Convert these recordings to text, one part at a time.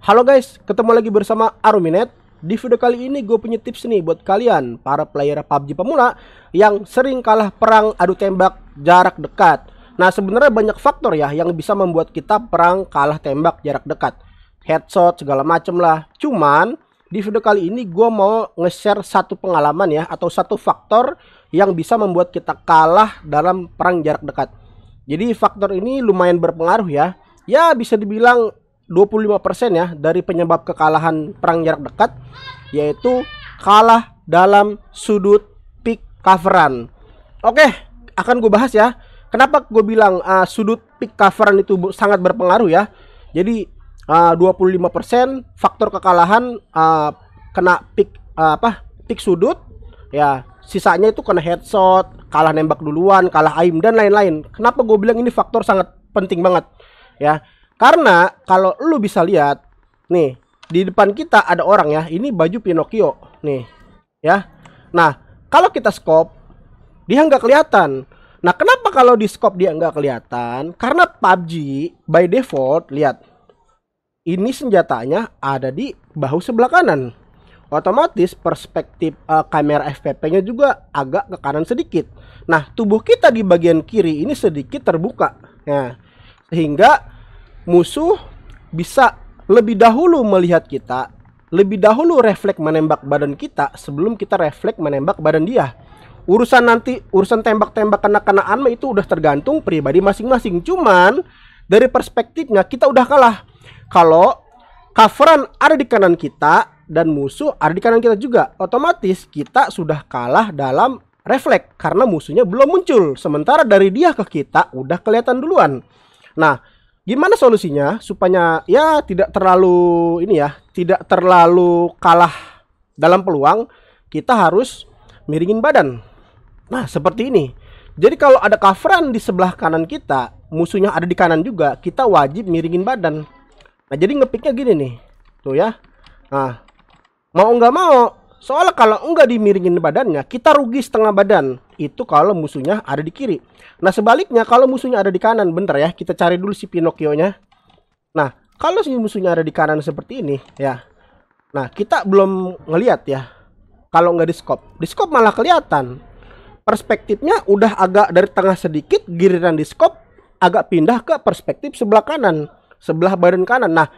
Halo guys, ketemu lagi bersama Aruminet. Di video kali ini gue punya tips nih buat kalian para player PUBG pemula yang sering kalah perang adu tembak jarak dekat. Nah sebenarnya banyak faktor ya yang bisa membuat kita perang kalah tembak jarak dekat. Headshot segala macem lah. Cuman di video kali ini gue mau nge-share satu pengalaman ya atau satu faktor yang bisa membuat kita kalah dalam perang jarak dekat. Jadi faktor ini lumayan berpengaruh ya. Ya bisa dibilang 25% ya dari penyebab kekalahan perang jarak dekat yaitu kalah dalam sudut pick coveran. Oke, akan gue bahas ya. Kenapa gue bilang uh, sudut pick coveran itu sangat berpengaruh ya. Jadi ah, uh, 25% faktor kekalahan uh, kena pick uh, apa? Pick sudut ya. Sisanya itu kena headshot, kalah nembak duluan, kalah aim dan lain-lain. Kenapa gue bilang ini faktor sangat penting banget ya karena kalau lu bisa lihat nih, di depan kita ada orang ya. Ini baju Pinocchio nih. Ya. Nah, kalau kita scope dia nggak kelihatan. Nah, kenapa kalau di scope dia nggak kelihatan? Karena PUBG by default lihat ini senjatanya ada di bahu sebelah kanan. Otomatis perspektif uh, kamera FPP-nya juga agak ke kanan sedikit. Nah, tubuh kita di bagian kiri ini sedikit terbuka. Nah, Sehingga musuh bisa lebih dahulu melihat kita, lebih dahulu refleks menembak badan kita sebelum kita refleks menembak badan dia. Urusan nanti urusan tembak-tembak kena-kenaan itu udah tergantung pribadi masing-masing. Cuman dari perspektifnya kita udah kalah. Kalau coveran ada di kanan kita dan musuh ada di kanan kita juga, otomatis kita sudah kalah dalam refleks karena musuhnya belum muncul. Sementara dari dia ke kita udah kelihatan duluan. Nah, Gimana solusinya supaya ya tidak terlalu ini ya, tidak terlalu kalah dalam peluang, kita harus miringin badan. Nah, seperti ini. Jadi kalau ada coveran di sebelah kanan kita, musuhnya ada di kanan juga, kita wajib miringin badan. Nah, jadi ngepiknya gini nih. Tuh ya. Nah, mau nggak mau Soalnya kalau enggak dimiringin badannya, kita rugi setengah badan. Itu kalau musuhnya ada di kiri. Nah sebaliknya kalau musuhnya ada di kanan, bentar ya, kita cari dulu si Pinocchio-nya. Nah, kalau si musuhnya ada di kanan seperti ini, ya. Nah, kita belum ngelihat ya. Kalau enggak di scope. Di scope malah kelihatan. Perspektifnya udah agak dari tengah sedikit, giliran di scope agak pindah ke perspektif sebelah kanan. Sebelah badan kanan. Nah,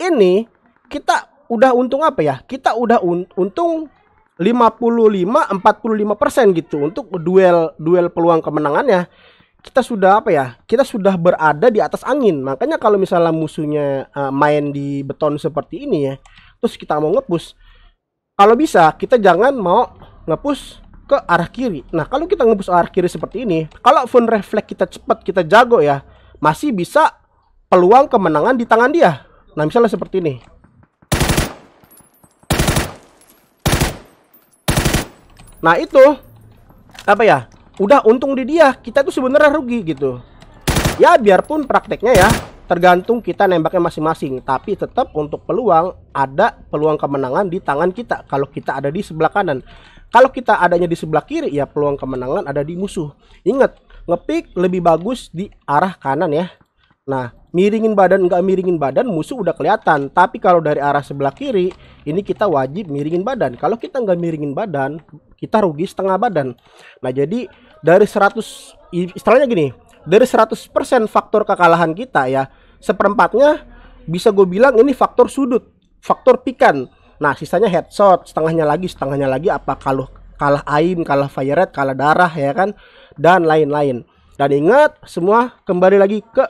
ini kita udah untung apa ya? Kita udah un untung 55 45% gitu untuk duel duel peluang kemenangannya. Kita sudah apa ya? Kita sudah berada di atas angin. Makanya kalau misalnya musuhnya uh, main di beton seperti ini ya, terus kita mau ngepus, kalau bisa kita jangan mau ngepus ke arah kiri. Nah, kalau kita ngepus arah kiri seperti ini, kalau fun refleks kita cepat, kita jago ya, masih bisa peluang kemenangan di tangan dia. Nah, misalnya seperti ini. Nah itu apa ya? Udah untung di dia, kita tuh sebenarnya rugi gitu. Ya biarpun prakteknya ya tergantung kita nembaknya masing-masing, tapi tetap untuk peluang ada peluang kemenangan di tangan kita kalau kita ada di sebelah kanan. Kalau kita adanya di sebelah kiri ya peluang kemenangan ada di musuh. Ingat, ngepick lebih bagus di arah kanan ya. Nah, miringin badan nggak miringin badan musuh udah kelihatan tapi kalau dari arah sebelah kiri ini kita wajib miringin badan kalau kita nggak miringin badan kita rugi setengah badan. Nah, jadi dari 100 istilahnya gini, dari 100% faktor kekalahan kita ya, seperempatnya bisa gue bilang ini faktor sudut, faktor pikan. Nah, sisanya headshot, setengahnya lagi, setengahnya lagi apa kalau kalah aim, kalah fire rate, kalah darah ya kan dan lain-lain. Dan ingat semua kembali lagi ke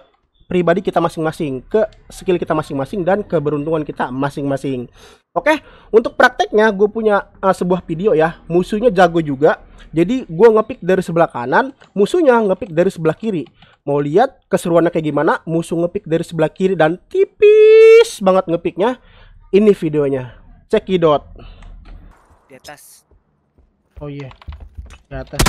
pribadi kita masing-masing, ke skill kita masing-masing dan keberuntungan kita masing-masing. Oke, untuk prakteknya gue punya uh, sebuah video ya. Musuhnya jago juga. Jadi gue ngepick dari sebelah kanan, musuhnya ngepick dari sebelah kiri. Mau lihat keseruannya kayak gimana? Musuh ngepick dari sebelah kiri dan tipis banget ngepicknya. Ini videonya. Cekidot. Di atas. Oh iya. Yeah. Di atas.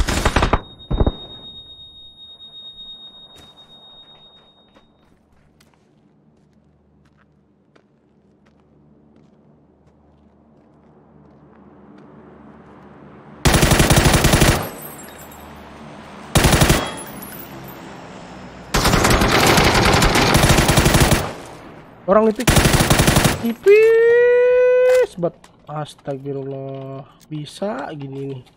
Orang itu Tipis buat Astagfirullah. Bisa gini nih.